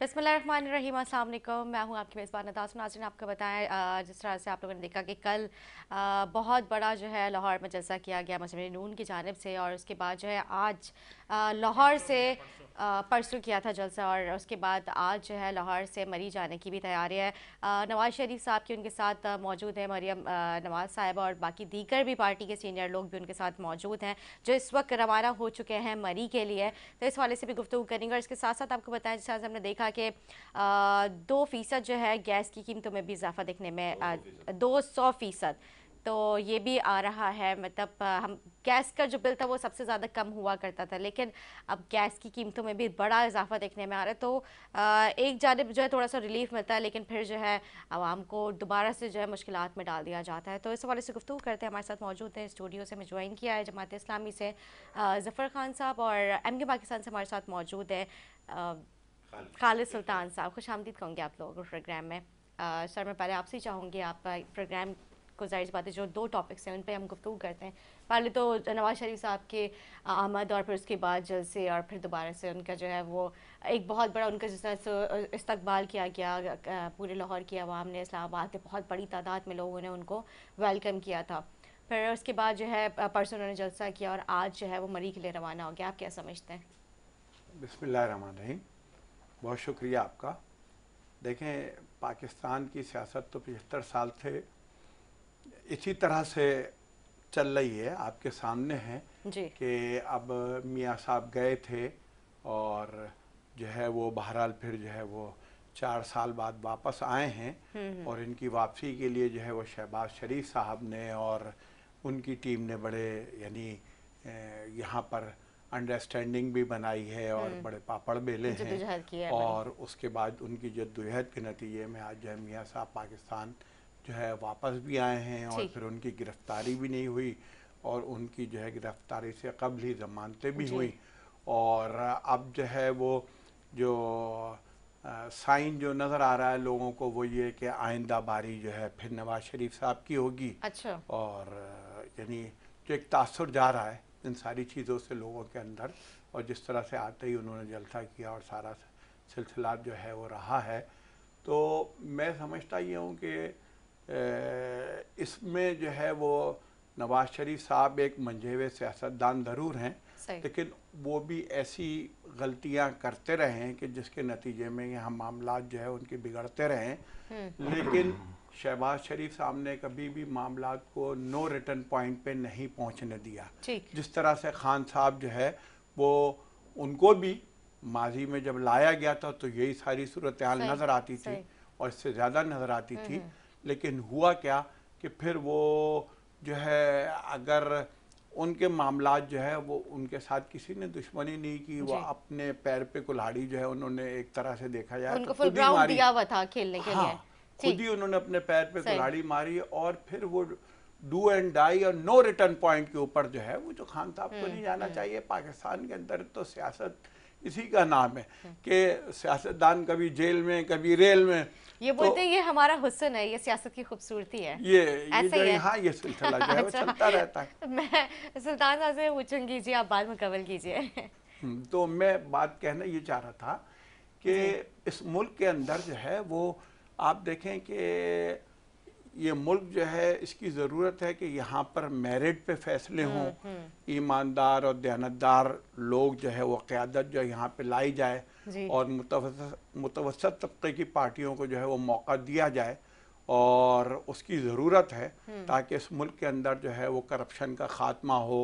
बसमीम असल मैं हूँ आपकी मेज़बान नदास ने आपको बताया जिस तरह से आप लोगों ने देखा कि कल आ, बहुत बड़ा जो है लाहौर में जलसा किया गया मजमिन नून की जानब से और उसके बाद जो है आज लाहौर से परसों किया था जलसा और उसके बाद आज जो है लाहौर से मरी जाने की भी तैयारी है नवाज शरीफ साहब की उनके साथ मौजूद है मरियम नवाज साहब और बाकी दीगर भी पार्टी के सीनियर लोग भी उनके साथ मौजूद हैं जो इस वक्त रवाना हो चुके हैं मरी के लिए तो इस हवाले से भी गुफ्तु करेंगे और इसके साथ साथ आपको बताया जिस हमने देखा कि दो फ़ीसद जो है गैस की कीमतों में भी इजाफा देखने में दो सौ फ़ीसद तो ये भी आ रहा है मतलब हम गैस का जो बिल था वो सबसे ज़्यादा कम हुआ करता था लेकिन अब गैस की कीमतों में भी बड़ा इजाफा देखने में आ रहा है तो एक जानब जो है थोड़ा सा रिलीफ मिलता है लेकिन फिर जो है आवाम को दोबारा से जो है मुश्किल में डाल दिया जाता है तो इस हवाले से गुफ्तु करते हैं हमारे साथ मौजूद हैं स्टूडियो से हमें ज्वाइन किया है जमात इस्लामी से ज़फ़र खान साहब और एम के पाकिस्तान से हमारे साथ मौजूद हैं खालिद सुल्तान साहब खुश आमदीद कहूँगी आप लोगों को प्रोग्राम में सर मैं पहले आपसे चाहूँगी आप प्रोग्राम को जाहिर बात है जो दो टॉपिक्स हैं उन पर हम गुफ्तु करते हैं पहले तो नवाज शरीफ साहब के आमद और फिर उसके बाद जलसे और फिर दोबारा से उनका जो है वो एक बहुत बड़ा उनका जिस तरह इस्तबाल किया गया पूरे लाहौर की आवाम ने इस्लामाबाद के बहुत बड़ी तादाद में लोगों ने उनको वेलकम किया था फिर उसके बाद जो है परसों उन्होंने जलसा किया और आज जो है वो मरी के लिए रवाना हो गया आप क्या समझते हैं बिसमीम बहुत शुक्रिया आपका देखें पाकिस्तान की सियासत तो पचहत्तर साल से इसी तरह से चल रही है आपके सामने है कि अब मियाँ साहब गए थे और जो है वो बहरहाल फिर जो है वो चार साल बाद वापस आए हैं हम्म, हम्म। और इनकी वापसी के लिए जो है वो शहबाज शरीफ साहब ने और उनकी टीम ने बड़े यानी यहाँ पर अंडरस्टैंडिंग भी बनाई है और हम्म। बड़े पापड़ बेले हैं और उसके बाद उनकी जद्दोजहद के नतीजे में आज जो है मियाँ साहब पाकिस्तान जो है वापस भी आए हैं और फिर उनकी गिरफ्तारी भी नहीं हुई और उनकी जो है गिरफ्तारी से कबल ही जमानतें भी हुई और अब जो है वो जो साइन जो नज़र आ रहा है लोगों को वो ये कि आइंदा बारी जो है फिर नवाज शरीफ साहब की होगी अच्छा और यानी जो एक तासर जा रहा है इन सारी चीज़ों से लोगों के अंदर और जिस तरह से आते ही उन्होंने जलसा किया और सारा सिलसिला जो है वो रहा है तो मैं समझता ये हूँ कि इसमें जो है वो नवाज शरीफ साहब एक हुए सियासतदान ज़रूर हैं लेकिन वो भी ऐसी गलतियां करते रहे हैं कि जिसके नतीजे में यहाँ मामला जो है उनके बिगड़ते रहे हम्म। लेकिन शहबाज शरीफ साहब ने कभी भी मामला को नो रिटर्न पॉइंट पे नहीं पहुंचने दिया जिस तरह से खान साहब जो है वो उनको भी माजी में जब लाया गया था तो यही सारी सूरत नज़र आती थी और इससे ज़्यादा नज़र आती थी हम्म। लेकिन हुआ क्या कि फिर वो जो है अगर उनके मामला जो है वो उनके साथ किसी ने दुश्मनी नहीं की वो अपने पैर पे कुल्हाड़ी जो है उन्होंने एक तरह से देखा जाए उनको तो फुल ग्राउंड दिया हुआ था खेलने के हाँ, लिए खुद ही उन्होंने अपने पैर पे कुल्हाड़ी मारी और फिर वो डू एंड डाई और नो रिटर्न पॉइंट के ऊपर जो है वो जो खान साहब को नहीं हम्म, जाना हम्म। चाहिए पाकिस्तान के अंदर तो सियासत इसी का नाम है हम्म। कि सियासतदान कभी जेल में कभी रेल में ये तो बोलते तो, हैं ये हमारा हुसन है ये सियासत की खूबसूरती है ये ऐसे ये, हाँ ये सिलसिला जो है वो अच्छा। चलता रहता है मैं सुल्तान साहब से पूछूंगी कीजिए आप बाद में कवल कीजिए हम्म, तो मैं बात कहना ये चाह रहा था कि इस मुल्क के अंदर जो है वो आप देखें कि ये मुल्क जो है इसकी ज़रूरत है कि यहाँ पर मेरिट पे फैसले हम्म, हों हम्म। ईमानदार और दयानतदार लोग जो है वो क़्यादत जो यहाँ पर लाई जाए और मुतवसत तबके की पार्टियों को जो है वो मौका दिया जाए और उसकी ज़रूरत है हम्म। ताकि इस मुल्क के अंदर जो है वो करप्शन का खात्मा हो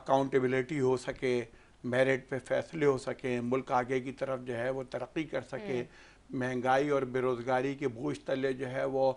अकाउंटेबिलिटी हो सके मेरिट पे फैसले हो सकें मुल्क आगे की तरफ जो है वो तरक्की कर सके हम्म। महंगाई और बेरोज़गारी के बोझ तले जो है वो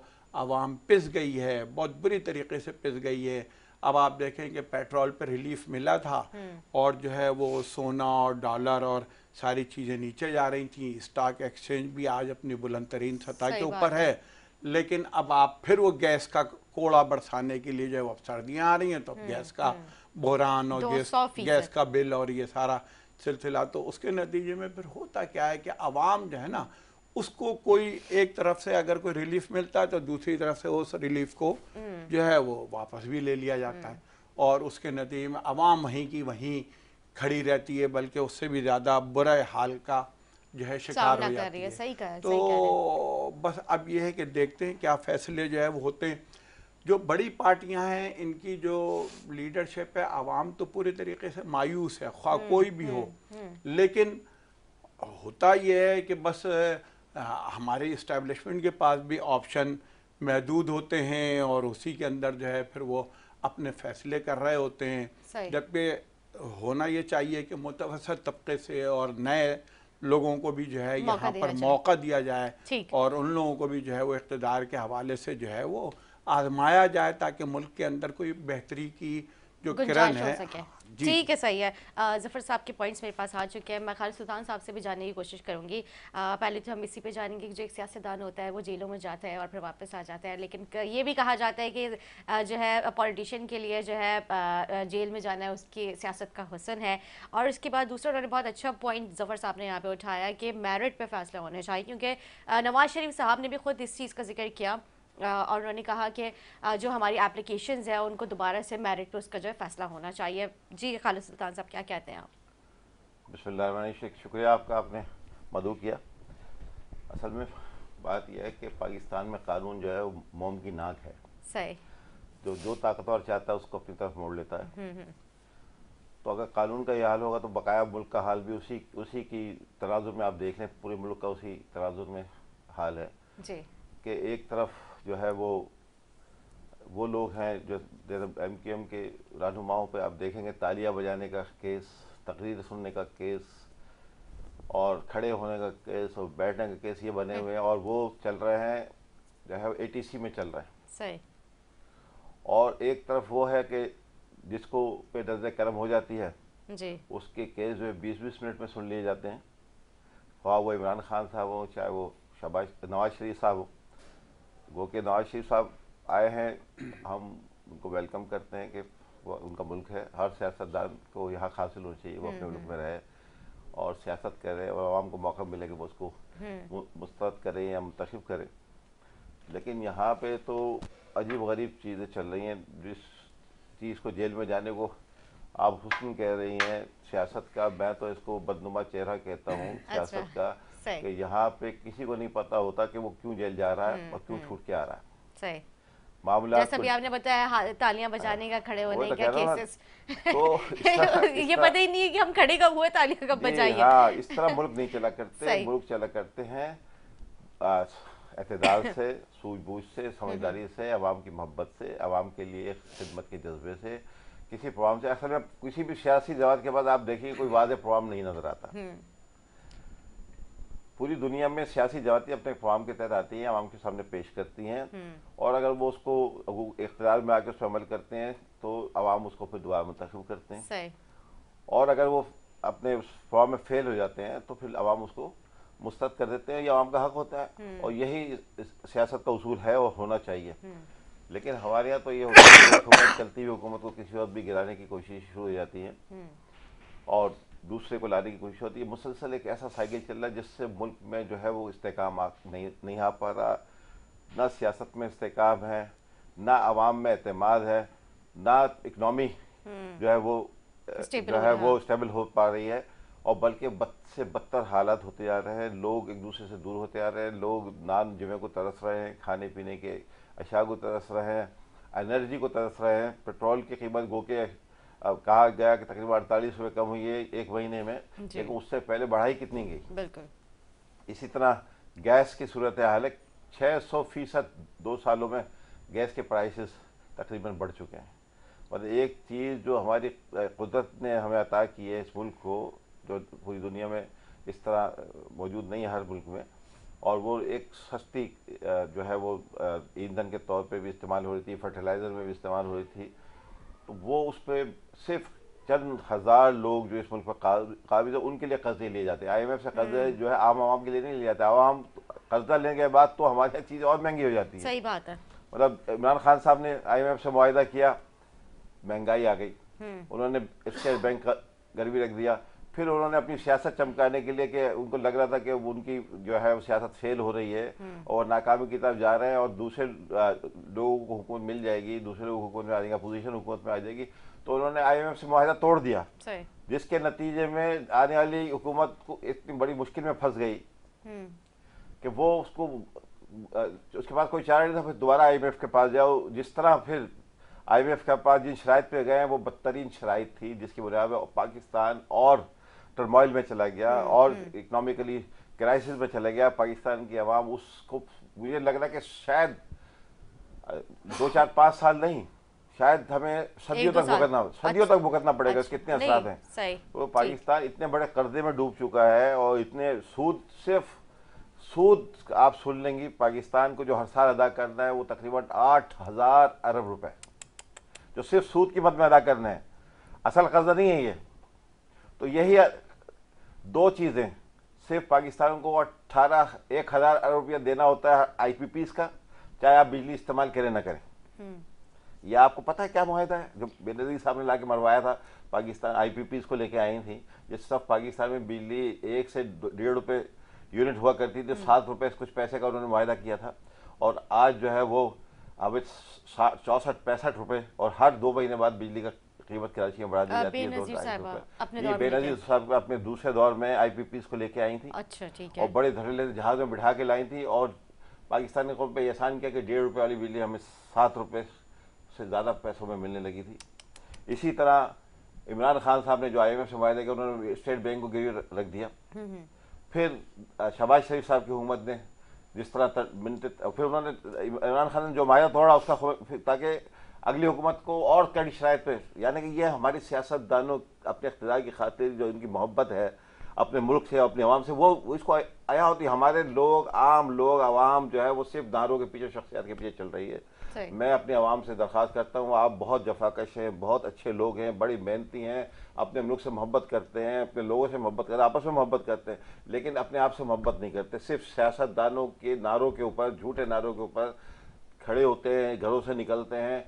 आवाम पिस गई है बहुत बुरी तरीके से पिस गई है अब आप देखें कि पेट्रोल पर रिलीफ मिला था हम्म। और जो है वो सोना और डॉलर और सारी चीज़ें नीचे जा रही थी स्टॉक एक्सचेंज भी आज अपनी बुलंद तरीन सतह के ऊपर है लेकिन अब आप फिर वो गैस का कोड़ा बरसाने के लिए जो अब सर्दियाँ आ रही हैं तो हम्म, गैस का हम्म। बोरान और गैस गैस का बिल और ये सारा सिलसिला तो उसके नतीजे में फिर होता क्या है कि आवाम जो है ना उसको कोई एक तरफ से अगर कोई रिलीफ मिलता है तो दूसरी तरफ से उस रिलीफ को हम्म। जो है वो वापस भी ले लिया जाता है और उसके नतीजे में आवाम वहीं की वहीं खड़ी रहती है बल्कि उससे भी ज़्यादा बुरा हाल का जो है शिकार हो जाती है सही कहा तो सही बस अब ये है कि देखते हैं क्या फैसले जो है वो होते हैं जो बड़ी पार्टियां हैं इनकी जो लीडरशिप है आवाम तो पूरे तरीके से मायूस है ख्वा हम्म, कोई भी हम्म, हो हम्म। लेकिन होता यह है कि बस हमारे इस्टेबलिशमेंट के पास भी ऑप्शन महदूद होते हैं और उसी के अंदर जो है फिर वो अपने फैसले कर रहे होते हैं जबकि होना ये चाहिए कि मुतवसर तबके से और नए लोगों को भी जो है यहाँ पर मौका दिया जाए और उन लोगों को भी जो है वो इकतदार के हवाले से जो है वो आजमाया जाए ताकि मुल्क के अंदर कोई बेहतरी की जो किरण है ठीक है सही है जफर साहब के पॉइंट्स मेरे पास आ चुके हैं मैं खाली सुल्तान साहब से भी जानने की कोशिश करूंगी आ, पहले तो हम इसी पे जानेंगे कि जो एक सियासतदान होता है वो जेलों में जाता है और फिर वापस आ जाता है लेकिन ये भी कहा जाता है कि जो है पॉलिटिशियन के लिए जो है जेल में जाना है उसकी सियासत का हुसन है और उसके बाद दूसरा उन्होंने बहुत अच्छा पॉइंट जफर साहब ने यहाँ पर उठाया कि मेरिट पर फैसला होना चाहिए क्योंकि नवाज शरीफ साहब ने भी खुद इस चीज़ का जिक्र किया और उन्होंने कहा कि जो हमारी एप्लीकेशन है उनको दोबारा से मेरिट पर उसका जो है फैसला होना चाहिए जी खालिद सुल्तान साहब क्या कहते हैं आप बिस्मिल्लाह शुक्रिया आपका आपने मधु किया असल में बात यह है कि पाकिस्तान में कानून जो है वो मोम की नाक है सही जो जो ताकतवर चाहता है उसको अपनी तरफ मोड़ लेता है हम्म, हम्म। तो अगर कानून का यह हाल होगा तो बकाया मुल्क का हाल भी उसी उसी की तराजु में आप देख लें पूरे मुल्क का उसी तराजु में हाल है जी कि एक तरफ जो है वो वो लोग हैं जो एम के एम के रहनुमाओं पर आप देखेंगे तालियां बजाने का केस तकरीर सुनने का केस और खड़े होने का केस और बैठने का केस ये बने हुए हैं और वो चल रहे हैं जो है ए में चल रहे हैं सही और एक तरफ वो है कि जिसको पे दर्ज करम हो जाती है जी उसके केस जो है बीस बीस मिनट में सुन लिए जाते हैं ख्वाह वो इमरान खान साहब हो चाहे वो शबाज नवाज शरीफ साहब हो गो के नवाज शरीफ साहब आए हैं हम उनको वेलकम करते हैं कि उनका मुल्क है हर सियासतदान को यहाँ हासिल होना चाहिए वो हम्म, अपने मुल्क हम्म। में रहे और सियासत करें और आवाम को मौका मिले कि वो उसको हम्म। मुस्तरद करें या मुंतखब करें लेकिन यहाँ पे तो अजीब गरीब चीज़ें चल रही हैं जिस चीज़ को जेल में जाने को आप हुस्न कह रही हैं सियासत का मैं तो इसको बदनुमा चेहरा कहता हूँ अच्छा। सियासत का सही कि यहाँ पे किसी को नहीं पता होता कि वो क्यों जेल जा रहा है हम्म, और क्यों हम्म। छूट के आ रहा है सही मामला जैसा भी आपने बताया तालियां बजाने का खड़े हाँ, होने तो का केसेस तो ये पता ही नहीं है कि हम खड़े कब हुए तालियां कब बजाई हाँ इस तरह मुल्क नहीं चला करते मुल्क चला करते हैं एतदाल से सूझबूझ से समझदारी हम्म। से अवाम की मोहब्बत से अवाम के लिए खिदमत के जज्बे से किसी प्रोग्राम से असल में किसी भी सियासी जवाब के बाद आप देखिए कोई वाज प्रोग्राम नहीं नजर आता पूरी दुनिया में सियासी जमाती अपने फॉर्म के तहत आती हैं आवाम के सामने पेश करती हैं हम्म। और अगर वो उसको इकतदार में आकर उस पर अमल करते हैं तो आवाम उसको फिर दोबारा मुंतखब करते हैं और अगर वो अपने फॉर्म में फेल हो जाते हैं तो फिर आवाम उसको मुस्तद कर देते हैं ये आवाम का हक होता है हम्म। और यही सियासत का उसूल है और होना चाहिए हम्म। लेकिन हमारे यहाँ तो ये होता है चलती हुई हुकूमत को किसी वक्त भी गिराने की कोशिश शुरू हो जाती है और दूसरे को लाने की कोशिश होती है मुसलसल एक ऐसा साइकिल चल रहा है जिससे मुल्क में जो है वो इसकाम नहीं नहीं आ पा रहा ना सियासत में इसकाम है ना आवाम में अतमाद है ना इकनॉमी हम्म। जो है वो जो है वो स्टेबल हो पा रही है और बल्कि बद से बदतर हालात होते जा रहे हैं लोग एक दूसरे से दूर होते जा रहे हैं लोग नान जुमे को तरस रहे हैं खाने पीने के अशा को तरस रहे हैं एनर्जी को तरस रहे हैं पेट्रोल की कीमत गो के अब कहा गया कि तकरीबन अड़तालीस रुपये कम हुई है एक महीने में लेकिन उससे पहले बढ़ाई कितनी गई बिल्कुल इसी तरह गैस की सूरत हाल है छः सौ फीसद दो सालों में गैस के प्राइसेस तकरीबन बढ़ चुके हैं मतलब एक चीज़ जो हमारी कुदरत ने हमें अता की है इस मुल्क को जो पूरी दुनिया में इस तरह मौजूद नहीं है हर मुल्क में और वो एक सस्ती जो है वो ईंधन के तौर पे भी इस्तेमाल हो रही थी फर्टिलाइज़र में भी इस्तेमाल हो रही थी तो वो उस पर सिर्फ चंद हज़ार लोग जो इस मुल्क पर काबिज है उनके लिए कर्जे लिए जाते हैं आई एम एफ से कर्जे हम्म। जो है आम आवाम के लिए नहीं लिए जाते आवाम कर्जा लेने के बाद तो हमारे चीज़ और महंगी हो जाती है सही बात है मतलब इमरान खान साहब ने आई एम एफ से मुहिदा किया महंगाई आ गई हम्म। उन्होंने स्टेट बैंक गरीबी रख दिया फिर उन्होंने अपनी सियासत चमकाने के लिए कि उनको लग रहा था कि उनकी जो है वो सियासत फेल हो रही है हम्म। और नाकामी की तरफ जा रहे हैं और दूसरे लोगों को हुकूमत मिल जाएगी दूसरे लोग हुकूमत में आ जाएगी अपोजिशन हुकूमत में आ जाएगी तो उन्होंने आईएमएफ से माहिदा तोड़ दिया जिसके नतीजे में आने वाली हुकूमत को इतनी बड़ी मुश्किल में फंस गई हम्म। कि वो उसको उसके पास कोई चारा नहीं था फिर दोबारा एफ के पास जाओ जिस तरह फिर एफ के पास जिन शराइ पे गए वो बदतरीन शराइ थी जिसकी बुनियाद पाकिस्तान और टर्मोइल में चला गया हम्म, और इकोनॉमिकली हम्म। क्राइसिस में चला गया पाकिस्तान की आवाम उसको मुझे लग रहा है कि शायद दो चार पाँच साल नहीं शायद हमें सदियों तक भुगतना सदियों तक भुगतना पड़ेगा अच्छा, कितने असरात हैं वो पाकिस्तान इतने बड़े कर्जे में डूब चुका है और इतने सूद सिर्फ सूद आप सुन लेंगी पाकिस्तान को जो हर साल अदा करना है वो तकरीबन आठ हज़ार अरब रुपए जो सिर्फ सूद की मद में अदा करना है असल कर्जा नहीं है ये तो यही दो चीज़ें सिर्फ पाकिस्तान को अट्ठारह एक हज़ार अरब रुपया देना होता है आईपीपीस का चाहे आप बिजली इस्तेमाल करें ना करें हम्म। यह आपको पता है क्या माहिदा है जो बेनजीर साहब ने ला के मरवाया था पाकिस्तान आईपीपीस को लेके आई थी जिस सब पाकिस्तान में बिजली एक से डेढ़ रुपये यूनिट हुआ करती थी तो हम्म। सात रुपये कुछ पैसे का उन्होंने माहिदा किया था और आज जो है वो अब चौंसठ पैंसठ रुपये और हर दो महीने बाद बिजली का कीमत कराची में बढ़ा दी जाती है ये बेनजीर साहब अपने दूसरे दौर में आई पी पी को लेके आई थी अच्छा ठीक है और बड़े धरेले जहाज में बिठा के लाई थी और पाकिस्तान ने कौन पर एहसान किया कि डेढ़ रुपये वाली बिजली हमें सात रुपये से ज़्यादा पैसों में मिलने लगी थी इसी तरह इमरान खान साहब ने जो आई एम एफ से वायदे किया उन्होंने स्टेट बैंक को गिर रख दिया हम्म, हम्म। फिर शहबाज शरीफ साहब की हुकूमत ने जिस तरह फिर उन्होंने इमरान खान ने जो माया तोड़ा उसका ताकि अगली हुकूमत को और कड़ी शराय पर यानी कि यह हमारे सियासतदानों अपने अख्तदार की खातिर जो इनकी मोहब्बत है अपने मुल्क से अपने आवाम से वो इसको आया होती हमारे लोग आम लोग आवाम जो है वो सिर्फ दारों के पीछे शख्सियात के पीछे चल रही है मैं अपने आवाम से दरख्वास्त करता हूँ आप बहुत जफाकश हैं बहुत अच्छे लोग हैं बड़ी मेहनती हैं अपने मुल्क से मोहब्बत करते हैं अपने लोगों से मोहब्बत करते हैं आपस में मोहब्बत करते हैं लेकिन अपने आप से मोहब्बत नहीं करते सिर्फ सियासतदानों के नारों के ऊपर झूठे नारों के ऊपर खड़े होते हैं घरों से निकलते हैं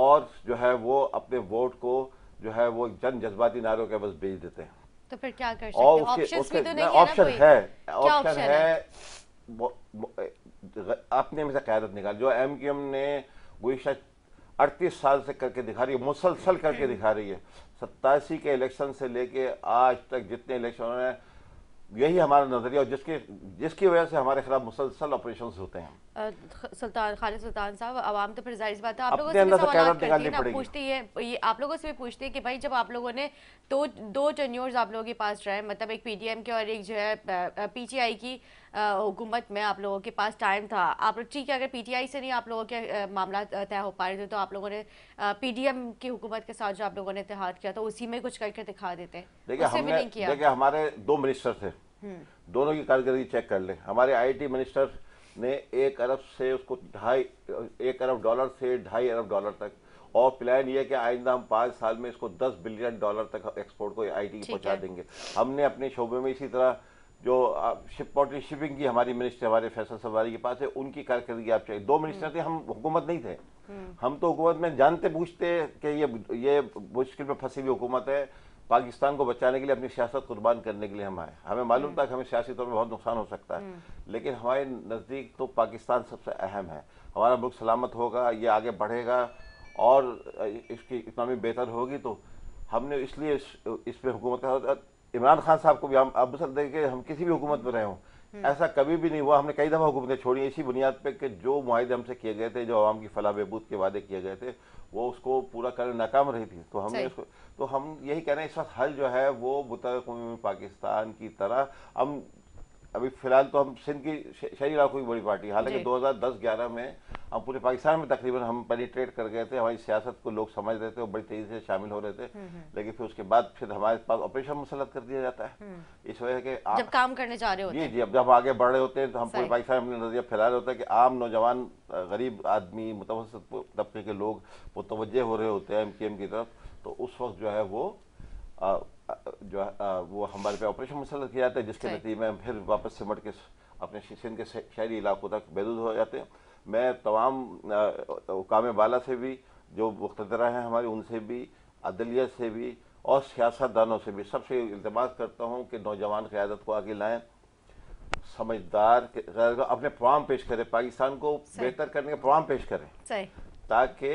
और जो है वो अपने वोट को जो है वो जन जज्बाती नारों के बस भेज देते हैं तो फिर क्या कर सकते हैं ऑप्शन भी तो नहीं ऑप्शन है ऑप्शन है अपने में से क्यादत निकाल जो एम क्यू एम ने गुजशत अड़तीस साल से करके दिखा रही है मुसलसल करके हम्म। दिखा रही है सत्तासी के इलेक्शन से लेके आज तक जितने इलेक्शन हुए हैं यही हमारा नजरिया जिसके जिसकी वजह से हमारे खिलाफ मुसलसल ऑपरेशन होते हैं सुल्तान खालिद सुल्तान साहब आवाम तो फिर जाहिर बात है आप लोगों से तो सवाल करती है पूछती है ये आप लोगों से भी पूछती है कि भाई जब आप लोगों ने दो दो आप लोगों के पास रहे मतलब एक पीडीएम के और एक जो है पीटीआई की हुकूमत में आप लोगों के पास टाइम था आप लोग ठीक है अगर पीटीआई से नहीं आप लोगों के मामला तय हो पा रहे थे तो आप लोगों ने पीडीएम की हुकूमत के साथ जो आप लोगों ने इतिहाद किया तो उसी में कुछ करके दिखा देते हैं हमारे दो मिनिस्टर थे दोनों की कारकर्दगी चेक कर लें हमारे आईटी मिनिस्टर ने एक अरब से उसको ढाई एक अरब डॉलर से ढाई अरब डॉलर तक और प्लान ये कि आइंदा हम पाँच साल में इसको दस बिलियन डॉलर तक एक्सपोर्ट को आई टी पहुँचा देंगे हमने अपने शोबे में इसी तरह जो शिप पोल्ट्री शिपिंग की हमारी मिनिस्टर हमारे फैसल सवारी के पास है उनकी कारकर्दगी आप चाहिए दो मिनिस्टर थे हम हुकूमत नहीं थे हम्म। हम तो हुकूमत में जानते पूछते कि ये ये मुश्किल में फंसी हुई हुकूमत है पाकिस्तान को बचाने के लिए अपनी सियासत कुर्बान करने के लिए हम आए हमें मालूम हम्म। था कि हमें सियासी तौर पर बहुत नुकसान हो सकता है हम्म। लेकिन हमारे नज़दीक तो पाकिस्तान सबसे अहम है हमारा मुल्क सलामत होगा ये आगे बढ़ेगा और इसकी इकनॉमी बेहतर होगी तो हमने इसलिए इस पर हुकूमत का इमरान खान साहब को भी हम अब सर देखिए हम किसी भी हुकूमत में रहे हों हम्म। ऐसा कभी भी नहीं हुआ हमने कई दफ़ा हुकूमतें छोड़ी इसी बुनियाद पर कि जो मुहिदे हमसे किए गए थे जो आवाम की फलाह बहबूद के वादे किए गए थे वो उसको पूरा करने नाकाम रही थी तो हमने उसको तो हम यही कह रहे हैं इस वक्त हल जो है वो मुतर पाकिस्तान की तरह हम अभी फिलहाल तो हम सिंध की शहरी इलाकों की बड़ी पार्टी हालांकि दो दस ग्यारह में अब पूरे पाकिस्तान में तकरीबन हम पेनिट्रेट कर गए थे हमारी सियासत को लोग समझ रहे थे और बड़ी तेजी से शामिल हो रहे थे हम्म, हम्म। लेकिन फिर उसके बाद फिर हमारे पास ऑपरेशन मुसलत कर दिया जाता है हम्म। इस वजह के आप जब काम करने जा रहे होते जी जी अब जब आगे बढ़ रहे होते हैं तो हम पूरे पाकिस्तान में नजरिया फैला रहे होता है कि आम नौजवान गरीब आदमी मुतवसत तबके के लोग तोज्जह हो रहे होते हैं एम की तरफ तो उस वक्त जो है वो जो है वो हमारे पे ऑपरेशन मुसलत किया जाता है जिसके नतीजे में फिर वापस सिमट के अपने सिंध के शहरी इलाकों तक बेदूद हो जाते हैं मैं तमाम उकाम बाला से भी जो मुख्तरा हैं हमारे उनसे भी अदलियत से भी और सियासतदानों से भी सबसे इल्तमास करता हूँ कि नौजवान क़्यादत को आगे लाएँ समझदार अपने प्रोग्राम पेश करें पाकिस्तान को बेहतर करने के प्रोग्राम पेश करें ताकि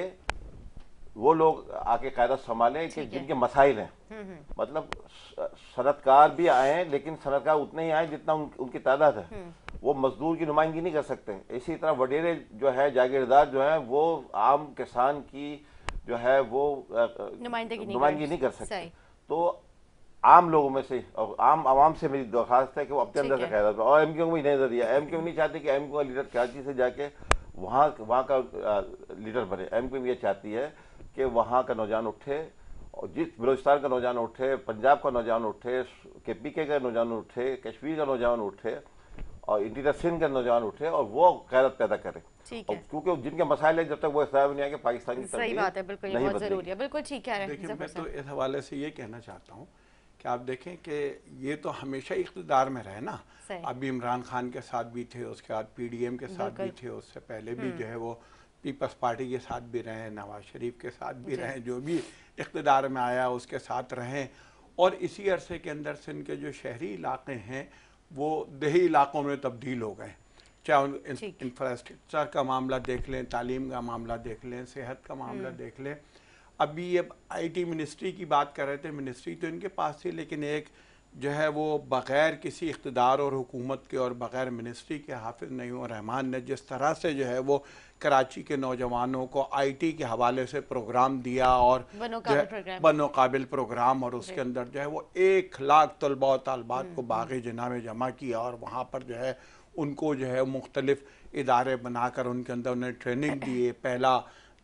वो लोग आके कायदा संभालें कि जिनके मसाइल हैं हम्म, हम्म। मतलब सनतकार भी आए लेकिन सनतकार उतने ही आए जितना उन, उनकी तादाद है हम्म। वो मजदूर की नुमाइंदगी नहीं कर सकते इसी तरह वडेरे जो है जागीरदार जो हैं वो आम किसान की जो है वो नुमाइंदगी नहीं, नहीं, कर सकते तो आम लोगों में से और आम आवाम से मेरी दरखास्त है कि वो अपने अंदर से खैर और एम क्यू में नहीं नजरिया एम क्यू नहीं चाहते कि एम क्यू का लीडर कराची से जाके वहाँ वहाँ का लीडर बने एम क्यू ये चाहती है कि वहाँ का नौजवान उठे और जिस बलोचिस्तान का नौजवान उठे पंजाब का नौजवान उठे के पी के का नौजवान उठे कश्मीर का नौजवान उठे और इंटीरियर सिंध के नौजवान उठे और वो गैरत पैदा करें क्योंकि जिनके मसाइल है जब तक वो नहीं आएंगे पाकिस्तान की सही बात है बिल्कुल बहुत जरूरी है बिल्कुल ठीक है रहे मैं तो इस हवाले से ये कहना चाहता हूँ कि आप देखें कि ये तो हमेशा इकतदार में रहे ना अभी इमरान खान के साथ भी थे उसके बाद पीडीएम के साथ भी थे उससे पहले भी हम्म। जो है वो पीपल्स पार्टी के साथ भी रहे नवाज शरीफ के साथ भी रहे जो भी इकतदार में आया उसके साथ रहें और इसी अरसे के अंदर सिंध के जो शहरी इलाके हैं वो दही इलाकों में तब्दील हो गए चाहे इंफ्रास्ट्रक्चर का मामला देख लें तालीम का मामला देख लें सेहत का मामला हम्म। देख लें अभी ये आईटी मिनिस्ट्री की बात कर रहे थे मिनिस्ट्री तो इनके पास थी लेकिन एक जो है वो बग़ैर किसी इकतदार और हुकूमत के और बग़ैर मिनिस्ट्री के हाफिज़ और रहमान ने जिस तरह से जो है वो कराची के नौजवानों को आई टी के हवाले से प्रोग्राम दिया और बनोकाबिल प्रोग्राम और उसके अंदर जो है वो एक लाख तलबा और तलबात हम्म, को हम्म। बागी जना में जमा किया और वहाँ पर जो है उनको जो है मुख्तलिफ़ इदारे बनाकर उनके अंदर उन्हें ट्रेनिंग दिए पहला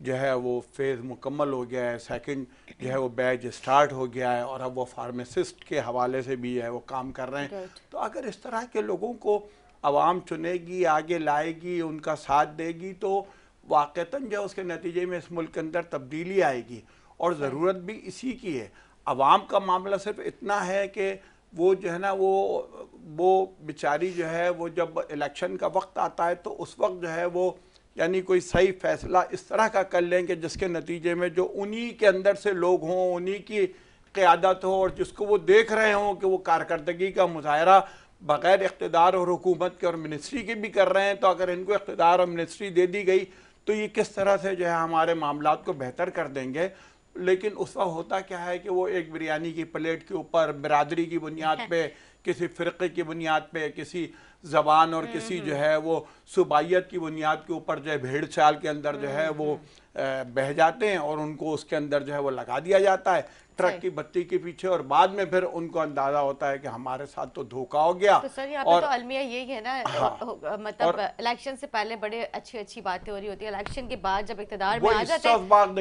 जो है वो फेज़ मुकम्मल हो गया है सेकंड जो है वो बैच स्टार्ट हो गया है और अब वो फार्मेसिस्ट के हवाले से भी है वो काम कर रहे हैं तो अगर इस तरह के लोगों को आवाम चुनेगी आगे लाएगी उनका साथ देगी तो वाक़ता जो उसके नतीजे में इस मुल्क के अंदर तब्दीली आएगी और ज़रूरत भी इसी की है आवाम का मामला सिर्फ इतना है कि वो जो है ना वो वो बेचारी जो है वो जब इलेक्शन का वक्त आता है तो उस वक्त जो है वो यानी कोई सही फैसला इस तरह का कर लें कि जिसके नतीजे में जो उन्हीं के अंदर से लोग हों उन्हीं की क़्यादत हो और जिसको वो देख रहे हों कि वो कारकर्दगी का मुजाहरा बग़ैर इकतदार और हुकूमत के और मिनिस्ट्री के भी कर रहे हैं तो अगर इनको इकतदार और मिनिस्ट्री दे दी गई तो ये किस तरह से जो है हमारे मामला को बेहतर कर देंगे लेकिन उसका होता क्या है कि वो एक बिरयानी की प्लेट के ऊपर बरदरी की बुनियाद पे किसी फ़िरक़े की बुनियाद पे किसी ज़बान और किसी जो है वो सूबाइत की बुनियाद के ऊपर जो है भेड़ चाल के अंदर जो है हम्म, वो हम्म। बह जाते हैं और उनको उसके अंदर जो है वो लगा दिया जाता है ट्रक की बत्ती के पीछे और बाद में फिर उनको अंदाजा होता है कि हमारे साथ तो धोखा हो गया तो सर यहाँ पे तो अलमिया यही है ना हाँ, मतलब इलेक्शन से पहले बड़े अच्छी अच्छी बातें हो रही होती है इलेक्शन के बाद जब इकतदार में आ जाते हैं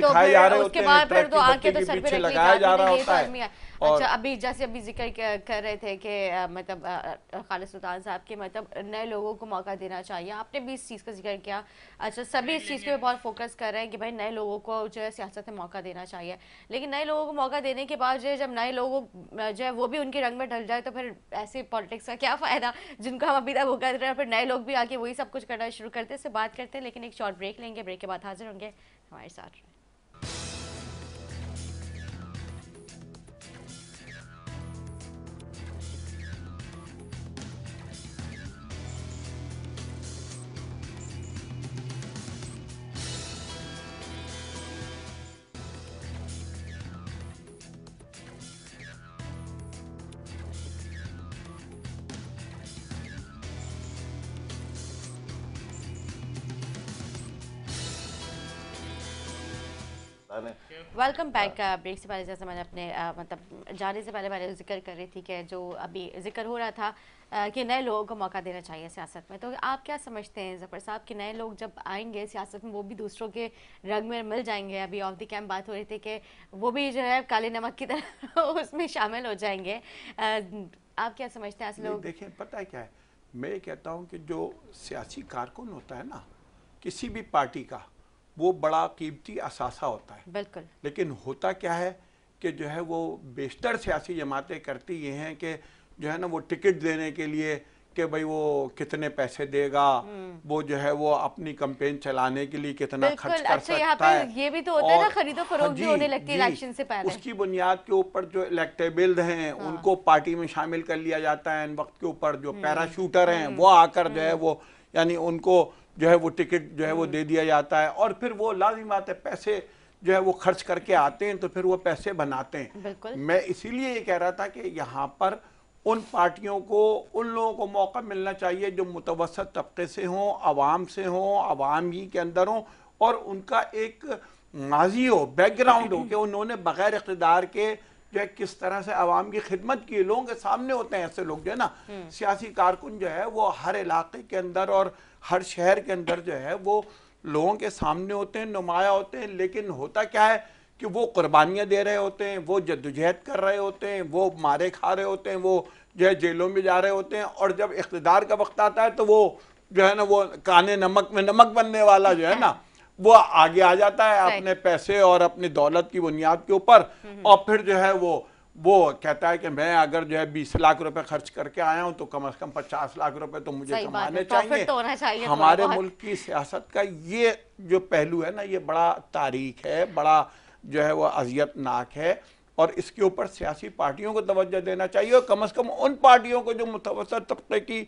तो उसके बाद फिर तो आके तो सर पे लगाया जा रहा तो होता है अच्छा अभी जैसे अभी जिक्र कर रहे थे कि मतलब खालिद सुल्तान साहब के मतलब नए लोगों को मौका देना चाहिए आपने भी इस चीज़ का जिक्र किया अच्छा सभी इस चीज़ पे बहुत फोकस कर रहे हैं कि भाई नए लोगों को जो है सियासत में मौका देना चाहिए लेकिन नए लोगों को मौका देने के बाद जो है जब नए लोग जो है वो भी उनके रंग में ढल जाए तो फिर ऐसे पॉलिटिक्स का क्या फ़ायदा जिनको हम अभी तक वो कर रहे हैं फिर नए लोग भी आके वही सब कुछ करना शुरू करते हैं से बात करते हैं लेकिन एक शॉर्ट ब्रेक लेंगे ब्रेक के बाद हाजिर होंगे हमारे साथ वेलकम बैक uh, ब्रेक से पहले जैसे मैंने अपने आ, uh, मतलब जाने से पहले मैंने जिक्र कर रही थी कि जो अभी जिक्र हो रहा था आ, uh, कि नए लोगों को मौका देना चाहिए सियासत में तो आप क्या समझते हैं जफ़र साहब कि नए लोग जब आएंगे सियासत में वो भी दूसरों के रंग में मिल जाएंगे अभी ऑफ द कैम्प बात हो रही थी कि वो भी जो है काले नमक की तरह उसमें शामिल हो जाएंगे आ, आप क्या समझते हैं ऐसे लोग देखिए पता है क्या है मैं कहता हूँ कि जो सियासी कारकुन होता है ना किसी भी पार्टी का वो बड़ा कीमती असासा होता है बिल्कुल लेकिन होता क्या है कि जो है वो बेशतर सियासी जमातें करती ये हैं कि जो है ना वो टिकट देने के लिए कि भाई वो कितने पैसे देगा हम्म। वो जो है वो अपनी कंपेन चलाने के लिए कितना खर्च कर अच्छा, सकता है ये भी तो होता है ना खरीदो फरोख्त भी हाँ होने लगती है इलेक्शन से पहले उसकी बुनियाद के ऊपर जो इलेक्टेबल हैं हाँ। उनको पार्टी में शामिल कर लिया जाता है इन वक्त के ऊपर जो हम्म, पैराशूटर हैं हम्म, वो आकर जो है वो यानी उनको जो है वो टिकट जो है वो दे दिया जाता है और फिर वो लाजिम बात है पैसे जो है वो खर्च करके आते हैं तो फिर वो पैसे बनाते हैं मैं इसीलिए ये कह रहा था कि यहाँ पर उन पार्टियों को उन लोगों को मौका मिलना चाहिए जो मुतवसत तबके से हों आवाम से हों आवाम ही के अंदर हों और उनका एक माजी हो बैकग्राउंड हो कि उन्होंने बग़ैर इकतदार के जो है किस तरह से आवाम की खिदमत की लोगों के सामने होते हैं ऐसे लोग जो है ना हम्म। सियासी कारकुन जो है वो हर इलाके के अंदर और हर शहर के अंदर जो है वो लोगों के सामने होते हैं नुमाया होते हैं लेकिन होता क्या है कि वो कुर्बानियाँ दे रहे होते हैं वो जद्दोजहद कर रहे होते हैं वो मारे खा रहे होते हैं वो जो है जेलों में जा रहे होते हैं और जब इकतदार का वक्त आता है तो वो जो है ना वो काने नमक में नमक बनने वाला जो है ना वो आगे आ जाता है अपने पैसे और अपनी दौलत की बुनियाद के ऊपर और फिर जो है वो वो कहता है कि मैं अगर जो है बीस लाख रुपए खर्च करके आया हूँ तो कम से कम पचास लाख रुपए तो मुझे कमाने चाहिए तो चाहिए हमारे मुल्क की सियासत का ये जो पहलू है ना ये बड़ा तारीख है बड़ा जो है वो अजियतनाक है और इसके ऊपर सियासी पार्टियों को तोज्जो देना चाहिए और कम अज़ कम उन पार्टियों को जो मुतवसर तबके की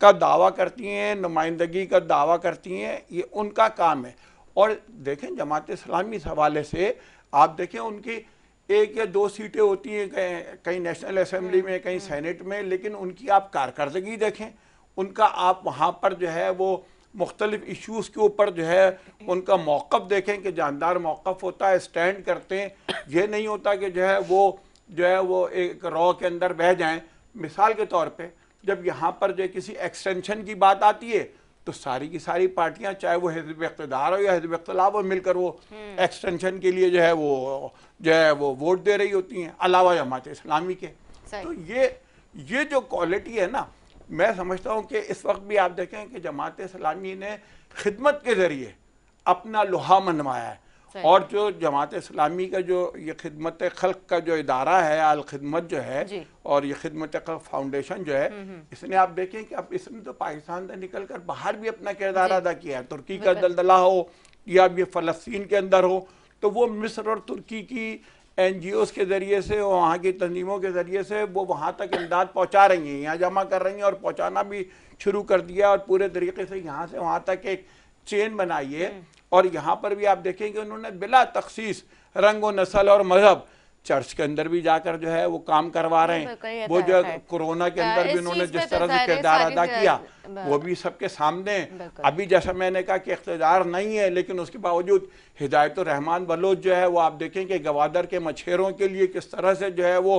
का दावा करती हैं नुमाइंदगी का दावा करती हैं ये उनका काम है और देखें जमात इस्लामी इस हवाले से आप देखें उनकी एक या दो सीटें होती हैं कहीं नेशनल असम्बली में कहीं हम्म। सेनेट में लेकिन उनकी आप कारकर्दगी देखें उनका आप वहाँ पर जो है वो मुख्तलिफ इशूज़ के ऊपर जो है उनका मौक़ देखें कि जानदार मौक़ होता है स्टैंड करते हैं ये नहीं होता कि जो है वो जो है वो एक रॉ के अंदर बह जाएँ मिसाल के तौर पर जब यहाँ पर जो किसी एक्सटेंशन की बात आती है तो सारी की सारी पार्टियां चाहे वो हिजब इकतदार हो या हिजब इख्तलाब हो मिलकर वो एक्सटेंशन हम्म। के लिए जो है वो जो है वो वोट दे रही होती हैं अलावा जमात इस्लामी के तो ये ये जो क्वालिटी है ना मैं समझता हूँ कि इस वक्त भी आप देखें कि जमात इस्लामी ने खिदमत के ज़रिए अपना लोहा मनवाया है और जो जमात इस्लामी का जो ये खिदमत खल्क का जो इदारा है आल खिदमत जो है और ये खिदमत खल फाउंडेशन जो है हम्म, हम्म। इसने आप देखें कि अब इसने तो पाकिस्तान से निकल कर बाहर भी अपना किरदार अदा किया है तुर्की का दलदला हो या ये फ़लस्तीन के अंदर हो तो वो मिस्र और तुर्की की एन जी ओज़ के ज़रिए से वहाँ की तंजीमों के ज़रिए से वो वहाँ तक इमदाद पहुँचा रही हैं यहाँ जमा कर रही हैं और पहुँचाना भी शुरू कर दिया और पूरे तरीके से यहाँ से वहाँ तक एक चेन बनाइए और यहाँ पर भी आप देखेंगे उन्होंने बिला तखसीस रंग व नस्ल और मजहब चर्च के अंदर भी जाकर जो है वो काम करवा रहे हैं वो जो कोरोना के अंदर भी उन्होंने जिस तो तरह से किरदार अदा किया वो भी सबके सामने अभी जैसा मैंने कहा कि इकतदार नहीं है लेकिन उसके बावजूद हिदायत रहमान बलोच जो है वो आप देखें कि गवादर के मछेरों के लिए किस तरह से जो है वो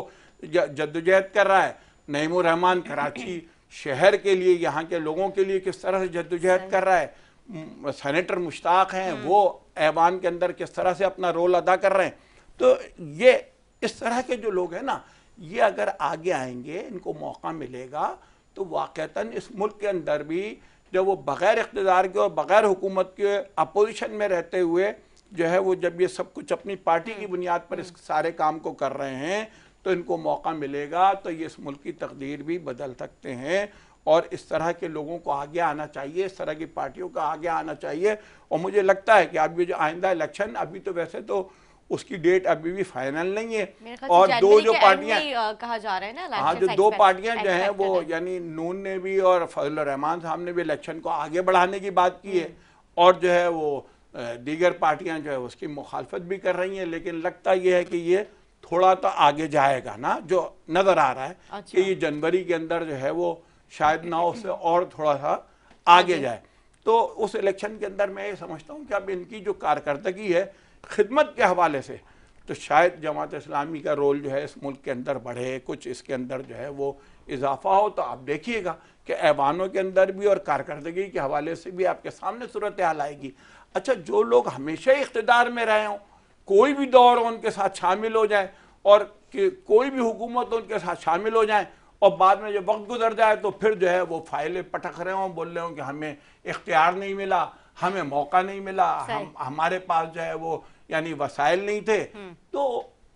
जद्दोजहद कर रहा है नईम रहमान कराची शहर के लिए यहाँ के लोगों के लिए किस तरह से जद्दोजहद कर रहा है सेनेटर हम्म, मुश्ताक हैं हम्म। वो ऐवान के अंदर किस तरह से अपना रोल अदा कर रहे हैं तो ये इस तरह के जो लोग हैं ना ये अगर आगे आएंगे इनको मौका मिलेगा तो वाक़ता इस मुल्क के अंदर भी जब वो बग़ैर इकतदार के और बग़ैर हुकूमत के अपोजिशन में रहते हुए जो है वो जब ये सब कुछ अपनी पार्टी की हम्म। बुनियाद पर इस सारे काम को कर रहे हैं तो इनको मौका मिलेगा तो ये इस मुल्क की तकदीर भी बदल सकते हैं और इस तरह के लोगों को आगे आना चाहिए इस तरह की पार्टियों का आगे आना चाहिए और मुझे लगता है कि अभी जो आइंदा इलेक्शन अभी तो वैसे तो उसकी डेट अभी भी फाइनल नहीं है और दो जो पार्टियां कहा जा रहा है ना हाँ जो दो पार्टियां जो हैं वो यानी नून ने भी और फजल रहमान साहब ने भी इलेक्शन को आगे बढ़ाने की बात की है हम्म। और जो है वो दीगर पार्टियां जो है उसकी मुखालफत भी कर रही हैं लेकिन लगता यह है कि ये थोड़ा तो आगे जाएगा ना जो नज़र आ रहा है अच्छा। कि ये जनवरी के अंदर जो है वो शायद ना उससे और थोड़ा सा आगे जाए तो उस इलेक्शन के अंदर मैं ये समझता हूँ कि अब इनकी जो कारकर्दगी है खिदमत के हवाले से तो शायद जमात इस्लामी का रोल जो है इस मुल्क के अंदर बढ़े कुछ इसके अंदर जो है वो इजाफा हो तो आप देखिएगा कि ऐवानों के अंदर भी और कारकर्दगी के हवाले से भी आपके सामने सूरत हाल आएगी अच्छा जो लोग हमेशा इकतदार में रहे हों कोई भी दौर उनके साथ शामिल हो जाए और कोई भी हुकूमत उनके साथ शामिल हो जाए और बाद में जब वक्त गुजर जाए तो फिर जो है वो फाइलें पटक रहे हों बोल रहे हों कि हमें इख्तियार नहीं मिला हमें मौका नहीं मिला हम हमारे पास जो है वो यानी वसाइल नहीं थे हम्म। तो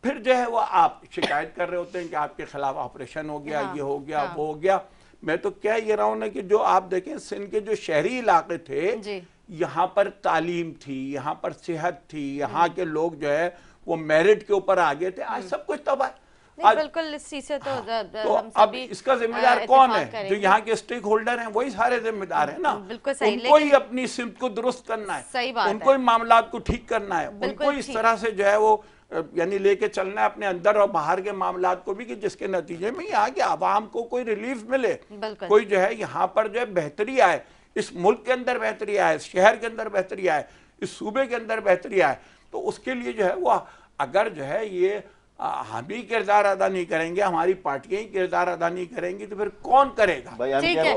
फिर जो है वो आप शिकायत कर रहे होते हैं कि आपके खिलाफ ऑपरेशन हो गया हाँ, ये हो गया हाँ, वो हो गया मैं तो क्या ये रहा हूँ ना कि जो आप देखें सिंध के जो शहरी इलाके थे यहाँ पर तालीम थी यहाँ पर सेहत थी यहाँ हम्म। के लोग जो है वो मेरिट के ऊपर आ गए थे आज हम्म। सब कुछ तबाह नहीं बिल्कुल इस चीज से तो, हाँ, तो अब इसका जिम्मेदार कौन है जो यहाँ के स्टेक होल्डर हैं वही सारे जिम्मेदार है ना बिल्कुल सही उनको ही अपनी सिमत को दुरुस्त करना है सही बात उनको ही मामला को ठीक करना है उनको इस तरह से जो है वो यानी लेके चलना है अपने अंदर और बाहर के मामला को भी कि जिसके नतीजे में यहाँ के आवाम को कोई रिलीफ मिले कोई जो है यहाँ पर जो है बेहतरी आए इस मुल्क के अंदर बेहतरी आए शहर के अंदर बेहतरी आए इस सूबे के अंदर बेहतरी आए तो उसके लिए जो है वो अगर जो है ये हम ही किरदार अदा नहीं करेंगे हमारी पार्टियां ही किरदार अदा नहीं करेंगी तो फिर कौन करेगा ठीक है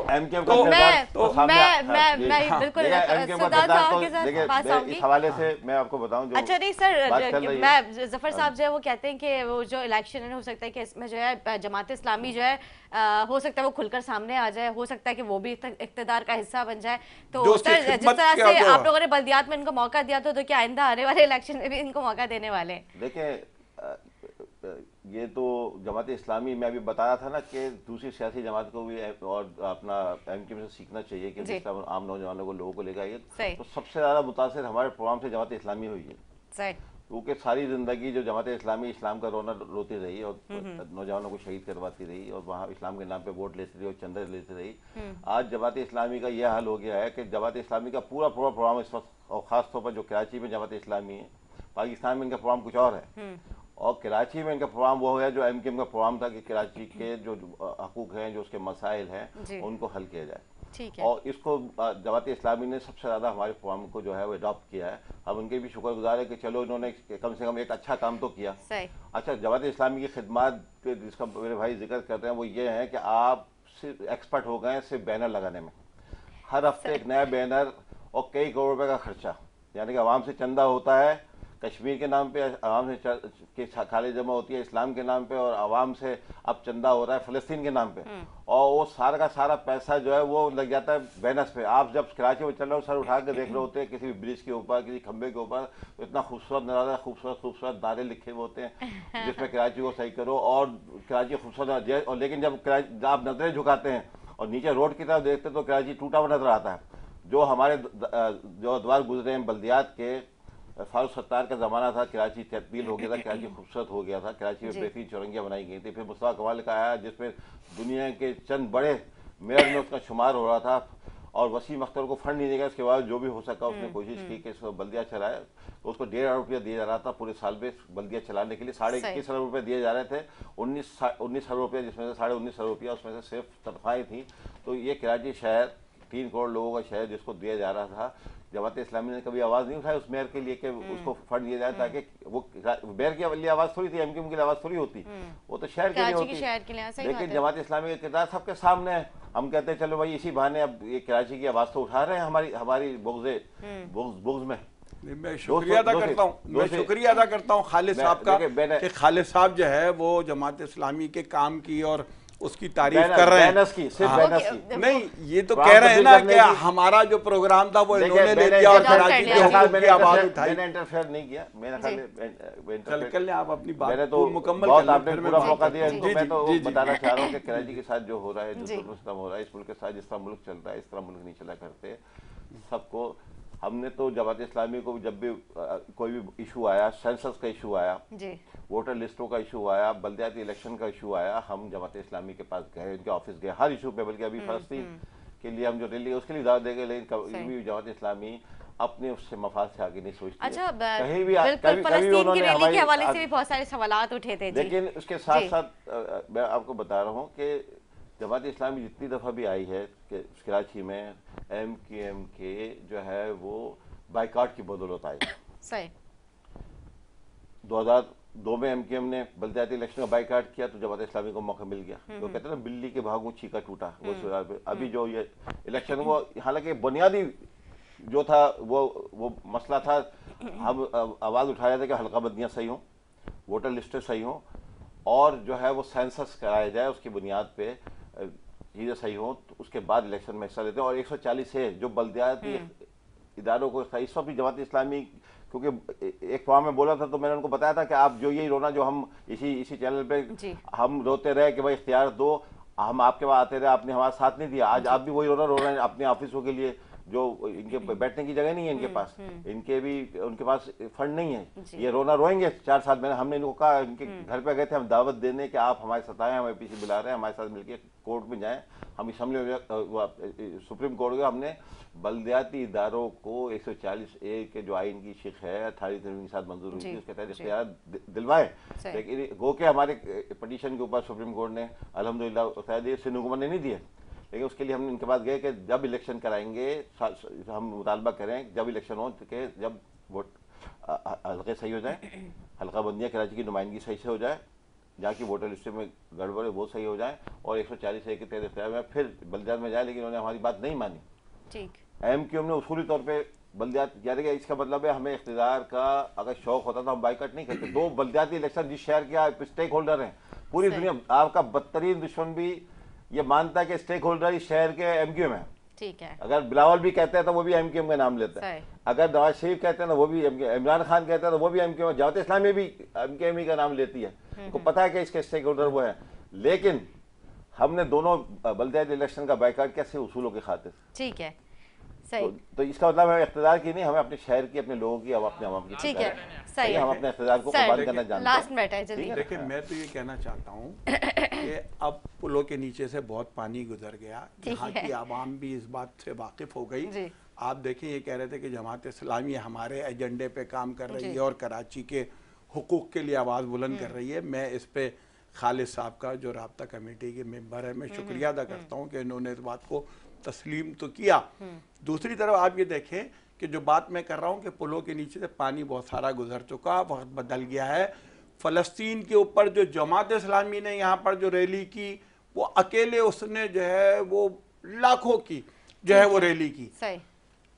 जफर हाँ। साहब जो है वो कहते हैं कि वो जो इलेक्शन हो सकता है कि इसमें जो है जमात इस्लामी जो है हो सकता है वो खुलकर सामने आ जाए हो सकता है कि वो भी इकतदार का हिस्सा बन जाए तो जिस तरह से आप लोगों ने बल्दियात में इनको मौका दिया तो क्या आइंदा आने वाले इलेक्शन में भी इनको मौका देने वाले देखिए ये तो जमात इस्लामी मैं अभी बता रहा था ना कि दूसरी सियासी जमात को भी और अपना एम क्यू से सीखना चाहिए कि आम नौजवानों को लोगों को लेकर आइए तो सबसे ज़्यादा मुतासर हमारे प्रोग्राम से जमात इस्लामी हुई है क्योंकि सारी ज़िंदगी जो जमात इस्लामी इस्लाम का रोना रोती रही और हम्म, हम्म। नौजवानों को शहीद करवाती रही और वहाँ इस्लाम के नाम पर वोट लेती रही और चंदा लेती रही हम्म। आज जमात इस्लामी का यह हाल हो गया है कि जमात इस्लामी का पूरा पूरा प्रोग्राम इस वक्त और खासतौर पर जो कराची में जमात इस्लामी है पाकिस्तान में इनका प्रोग्राम कुछ और है और कराची में इनका प्रोग्राम वो गया जो एम के एम का प्रोग्राम था कि कराची के जो हकूक हैं जो उसके मसाइल हैं उनको हल किया जाए ठीक है और इसको जमात इस्लामी ने सबसे ज़्यादा हमारे प्रोग्राम को जो है वो अडॉप्ट किया है हम उनके भी शुक्रगुजार है कि चलो इन्होंने कम से कम एक अच्छा काम तो किया अच्छा जमात इस्लामी की खिदमत जिसका मेरे भाई जिक्र कर रहे हैं वो ये है कि आप सिर्फ एक्सपर्ट हो गए सिर्फ बैनर लगाने में हर हफ्ते एक नया बैनर और कई करोड़ रुपये का खर्चा यानी कि आवाम से चंदा होता है कश्मीर के नाम पे आवाम से के खाली जमा होती है इस्लाम के नाम पे और आवाम से अब चंदा हो रहा है फ़लस्तीन के नाम पे हम्म। और वो सारा का सारा पैसा जो है वो लग जाता है बैनस पे आप जब कराची में चल रहे हो सर उठा के देख रहे होते हैं किसी भी ब्रिज के ऊपर किसी खंबे के ऊपर इतना खूबसूरत नज़ारा खूबसूरत खूबसूरत नारे लिखे हुए होते हैं जिसमें कराची को सही करो और कराची खूबसूरत और लेकिन जब आप नज़रें झुकाते हैं और नीचे रोड की तरफ देखते हैं तो कराची टूटा हुआ नज़र आता है जो हमारे जो द्वार गुजरे हैं बल्दियात के फारूक सत्तार का ज़माना था कराची तब्दील हो गया था कराची खूबसूरत हो गया था कराची में बेहतरीन चौरंगियाँ बनाई गई थी फिर मुस्तफ़ा कमाल का आया जिसमें दुनिया के चंद बड़े मेयर में उसका शुमार हो रहा था और वसीम अख्तर को फंड नहीं देगा इसके बाद जो भी हो सका उसने हम्म, कोशिश की हम्म। कि इसको बल्दिया चलाए तो उसको डेढ़ हज़ार रुपया दिया जा रहा था पूरे साल में बल्दिया चलाने के लिए साढ़े इक्कीस हज़ार रुपये दिए जा रहे थे उन्नीस उन्नीस हज़ार रुपया जिसमें से साढ़े उन्नीस हज़ार रुपया उसमें से सिर्फ तनख्वाहें थी तो ये कराची शहर तीन करोड़ लोगों का शहर जिसको दिया जा रहा था जमात इस्लामी ने कभी आवाज़ नहीं उठाई उस मेयर के लिए कि हम्म। उसको फंड दिया जाए हम्म। ताकि वो मेयर की लिए आवाज़ थोड़ी थी एम की आवाज़ थोड़ी होती हम्म। वो तो शहर के लिए होती हाँ, लेकिन जमात इस्लामी का किरदार सबके सामने है हम कहते हैं चलो भाई इसी बहाने अब ये कराची की आवाज़ तो उठा रहे हैं हमारी हमारी बोगजे बोग में मैं शुक्रिया अदा करता हूँ मैं शुक्रिया अदा करता हूँ खालिद साहब का कि खालिद साहब जो है वो जमात इस्लामी के काम की और उसकी तारीफ कर रहे हैं की सिर्फ हाँ। बैनर्स की नहीं ये तो कह रहे हैं ना कि हमारा जो प्रोग्राम था वो इन्होंने ले लिया और कराची के की आवाज उठाई मैंने इंटरफेयर नहीं किया मेरा ख्याल कल कल आप अपनी बात तो मुकम्मल मौका दिया तो मैं तो बताना चाह रहा हूँ कराची के साथ जो हो रहा है जो हो रहा है इस मुल्क के साथ जिस तरह मुल्क चल रहा है इस तरह मुल्क नहीं चला करते सबको हमने तो जमात इस्लामी को जब भी कोई भी इशू आया सेंसस का इशू आया वोटर लिस्टों का इशू आया बल्दियाती इलेक्शन का इशू आया हम जमात इस्लामी के पास गए उनके ऑफिस गए हर इशू पे बल्कि अभी हम्म, फलस्तीन हम्म। के लिए हम जो रैली उसके लिए दावा देंगे लेकिन भी जमात इस्लामी अपने उससे मफाद से आगे नहीं सोचती अच्छा कहीं भी कभी, उन्होंने के हवाले से भी बहुत सारे सवाल उठे थे लेकिन उसके साथ साथ मैं आपको बता रहा हूँ कि जमात इस्लामी जितनी दफ़ा भी आई है कराची में एम के एम के जो है वो बाइकाट की बदौलत आई सही दो हज़ार दो में एम के एम ने बलदियाती इलेक्शन का बाइकाट किया तो जमात इस्लामी को मौका मिल गया जो हम्म। कहते ना बिल्ली के भागू छीका टूटा वो हम्म। अभी हम्म। जो ये इलेक्शन वो हालांकि बुनियादी जो था वो वो मसला था हम आवाज़ उठा रहे थे कि हल्का बदियाँ सही हों वोटर लिस्टें सही हों और जो है वो सेंसस कराया जाए उसकी बुनियाद पे चीज़ें सही हों तो उसके बाद इलेक्शन में हिस्सा लेते हैं और 140 है जो बलदियाती हम्म। इदारों को इस वक्त भी जमात इस्लामी क्योंकि एक फॉर्म में बोला था तो मैंने उनको बताया था कि आप जो यही रोना जो हम इसी इसी चैनल पे हम रोते रहे कि भाई इख्तियार दो हम आपके पास आते रहे आपने हमारा साथ नहीं दिया आज आप भी वही रोना रो रहे हैं अपने ऑफिसों के लिए जो इनके हम्म। बैठने की जगह नहीं है इनके हम्म, पास हम्म। इनके भी उनके पास फंड नहीं है ये रोना रोएंगे चार साल महीने हमने इनको कहा इनके घर पे गए थे हम दावत देने कि आप हमारे सताएं हमारे पीछे बुला रहे हैं हमारे साथ मिलकर कोर्ट में जाए हम इस हमले सुप्रीम कोर्ट में हमने बलदियाती इदारों को एक सौ चालीस ए के जो आइन की शिक है अठारह तरमीम के साथ मंजूर हुई थी उसके तहत इख्तियार दिलवाए लेकिन गो के हमारे पटिशन के ऊपर सुप्रीम कोर्ट ने अलहमदिल्ला शायद सिंह हुकूमत ने नहीं दिए लेकिन उसके लिए हम इनके पास गए कि जब इलेक्शन कराएंगे हम मुतालबा करें जब इलेक्शन हो कि जब वोट हल्के सही हो जाए हल्का बंदियाँ कराची की नुमाइंदगी सही से हो जाए जहाँ की वोटर लिस्ट में गड़बड़े वो सही हो जाए और एक सौ चालीस एक तेरह इख्तियार में फिर बल्दियात में जाए लेकिन उन्होंने हमारी बात नहीं मानी ठीक एम क्यू एम ने उसूली तौर पर बल्दियात यानी कि इसका मतलब है हमें इकतदार का अगर शौक होता तो हम बाइकट नहीं करते दो बलदियाती इलेक्शन जिस शहर के स्टेक होल्डर हैं पूरी दुनिया आपका बदतरीन दुश्मन भी ये मानता है कि स्टेक होल्डर इस शहर के एमक्यूएम है ठीक है अगर बिलावल भी कहते हैं तो वो भी एम का नाम लेता है अगर नवाज शरीफ कहते हैं तो वो भी इमरान खान कहते हैं तो वो भी एम क्यू जावत इस्लामी भी एम का नाम लेती है हम्म, उनको हम्म। पता है कि इसके स्टेक होल्डर वो है लेकिन हमने दोनों बलदायत इलेक्शन का बाइकाट कैसे उसूलों के खातिर ठीक है सही तो, तो इसका मतलब हमें इकतदार की नहीं हमें अपने शहर की अपने लोगों की अब अपने आवाम की ठीक है सही हम अपने इख्तदार को करना चाहते हैं लास्ट मैटर लेकिन मैं तो ये कहना चाहता हूँ कि अब पुलों के नीचे से बहुत पानी गुजर गया यहाँ की आवाम भी इस बात से वाकिफ हो गई आप देखें ये कह रहे थे कि जमात इस्लामी हमारे एजेंडे पे काम कर रही है और कराची के हकूक़ के लिए आवाज़ बुलंद कर हम्म। रही है मैं इस पर खालिद साहब का जो रबता कमेटी के मेम्बर है मैं हम्म, शुक्रिया अदा हम्म। करता हूँ कि इन्होंने इस बात को तस्लीम तो किया दूसरी तरफ आप ये देखें कि जो बात मैं कर रहा हूँ कि पुलों के नीचे से पानी बहुत सारा गुजर चुका वक्त बदल गया है फ़लस्तीन के ऊपर जो जमात इस्लामी ने यहाँ पर जो रैली की वो अकेले उसने जो है वो लाखों की जो है वो रैली की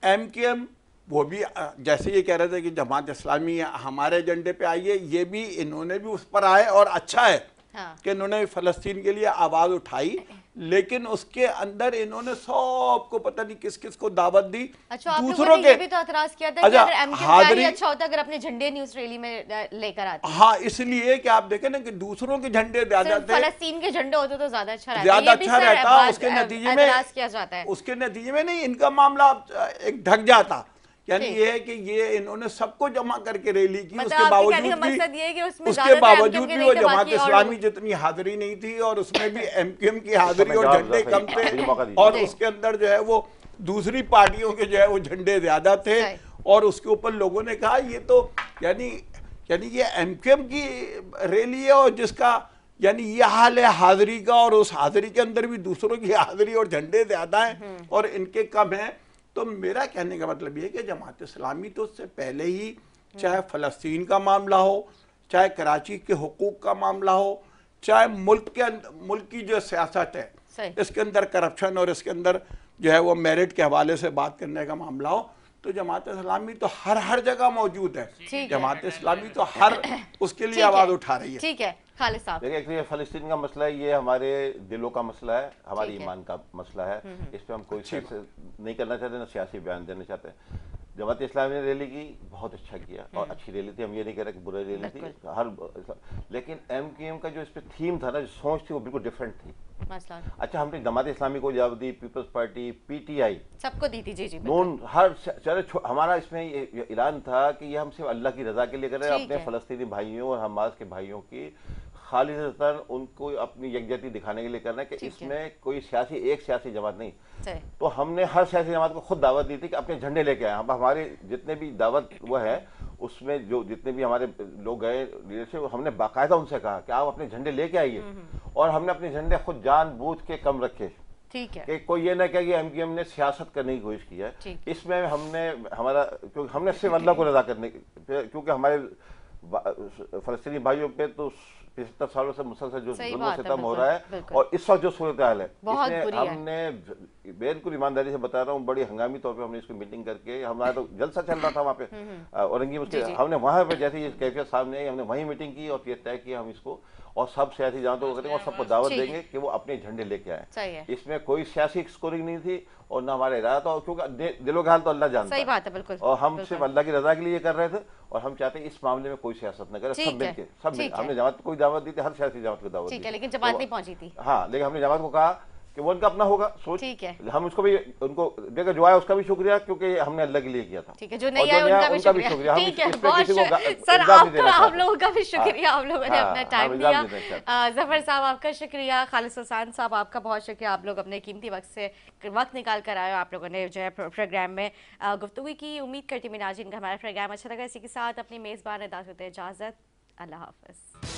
एम के एम वो भी जैसे ये कह रहे थे कि जमात इस्लामी हमारे एजेंडे पे आई है ये भी इन्होंने भी उस पर आए और अच्छा है हाँ। कि इन्होंने फ़लस्तीन के लिए आवाज़ उठाई लेकिन उसके अंदर इन्होंने सबको पता नहीं किस किस को दावत दी अच्छा दूसरों के भी तो एतराज किया था अच्छा, कि अगर हादरी अच्छा होता अगर अपने झंडे न्यूज रैली में लेकर आते हाँ इसलिए कि आप देखें ना कि दूसरों के झंडे ज्यादा फलस्तीन के झंडे होते तो ज्यादा अच्छा ज्यादा अच्छा रहता उसके नतीजे में उसके नतीजे में नहीं इनका मामला एक ढक जाता यानी ये है कि ये इन्होंने सबको जमा करके रैली की मतलब उसके बावजूद भी उसके बावजूद भी वो जमात इस्लामी जितनी हाजिरी नहीं थी और उसमें भी एमक्यूएम की हाजिरी और झंडे कम थे और उसके अंदर जो है वो दूसरी पार्टियों के जो है वो झंडे ज्यादा थे और उसके ऊपर लोगों ने कहा ये तो यानी यानी ये एमक्यूएम की रैली है और जिसका यानी ये हाल है हाजिरी का और उस हाजिरी के अंदर भी दूसरों की हाजिरी और झंडे ज्यादा हैं हम्म। और इनके कम हैं तो मेरा कहने का मतलब ये कि जमात इस्लामी तो उससे पहले ही चाहे फ़लस्तीन का मामला हो चाहे कराची के हकूक़ का मामला हो चाहे मुल्क के मुल्क की जो सियासत है इसके अंदर करप्शन और इसके अंदर जो है वो मेरिट के हवाले से बात करने का मामला हो तो जमात इस्लामी तो हर हर जगह मौजूद है जमात इस्लामी तो हर उसके लिए आवाज़ उठा रही है ठीक है देखिए एक्चुअली फलस्तीन का मसला है ये हमारे दिलों का मसला है हमारे ईमान का मसला है हम्म, हम्म। इस पर हम कोई नहीं करना चाहते ना सियासी बयान देना चाहते हैं जमात इस्लामी ने रैली की बहुत अच्छा किया हम्म। और अच्छी रैली थी हम ये नहीं कह रहे कि बुरे रैली थी हर लेकिन एम के एम का जो इस पर थीम था ना जो सोच थी वो बिल्कुल डिफरेंट थी अच्छा हमने जमात इस्लामी को जवाब दी पीपल्स पार्टी पीटीआई सबको दी थी जी जी नून हर चले हमारा इसमें ऐलान था कि ये हम सिर्फ अल्लाह की रजा के लिए कर रहे हैं अपने फलस्तीनी भाइयों और हमास के भाइयों की खालिदन उनको अपनी यकजहती दिखाने के लिए करना है कि इसमें कोई सियासी एक सियासी जमात नहीं तो हमने हर सियासी जमात को खुद दावत दी थी कि अपने झंडे लेके आए हम हमारे जितने भी दावत वो है उसमें जो जितने भी हमारे लोग गए लीडरशिप हमने बाकायदा उनसे कहा कि आप अपने झंडे लेके आइए हम्म, हम्म। और हमने अपने झंडे खुद जान के कम रखे ठीक है कि कोई ये ना कहे कि एम ने सियासत करने की कोशिश की है इसमें हमने हमारा क्योंकि हमने सिर्फ अल्लाह को रजा करने क्योंकि हमारे फलस्तीनी भाइयों पे तो पिछहत्तर सालों से मुसलसल जो जुल्म सितम हो रहा है और इस वक्त जो सूरत हाल है हमने बिल्कुल ईमानदारी से बता रहा हूँ बड़ी हंगामी तौर पे हमने इसकी मीटिंग करके हमारा तो जलसा चल रहा था वहाँ पे हम्म, हम्म। औरंगी मुस्लिम हमने वहाँ पे जैसे ये कैफियत सामने आई हमने वहीं मीटिंग की और ये तय किया हम इसको और सब सियासी जानते कहते हैं और सबको दावत देंगे कि वो अपने झंडे लेके आए इसमें कोई सियासी स्कोरिंग नहीं थी और ना हमारा इरादा था क्योंकि दिलो का हाल तो अल्लाह जानता सही बात है बिल्कुल और हम सिर्फ अल्लाह की रजा के लिए कर रहे थे और हम चाहते हैं इस मामले में कोई सियासत न करे सब मिलकर सब मिल हमने जमात को दावत दी थी हर सियासी जमात को दावत दी लेकिन जमात नहीं पहुंची थी हाँ लेकिन हमने जमात को कहा कि वो उनका अपना होगा सोच ठीक है हम उसको भी उनको देखो जो आया उसका भी शुक्रिया क्योंकि हमने अल्लाह के लिए किया था ठीक है जो नहीं आया उनका, उनका भी शुक्रिया ठीक है बहुत सर आपका आप तो, लोगों का भी हाँ। शुक्रिया आप लोगों ने हाँ, अपना टाइम दिया जफर साहब आपका शुक्रिया खालिद हसान साहब आपका बहुत शुक्रिया आप लोग अपने कीमती वक्त से वक्त निकाल कर आए आप लोगों ने जो है प्रोग्राम में गुफ्तु की उम्मीद करती हूँ नाजिन का हमारा प्रोग्राम अच्छा लगा इसी के साथ अपनी मेज़बान अदा होते हैं इजाज़त अल्लाह हाफ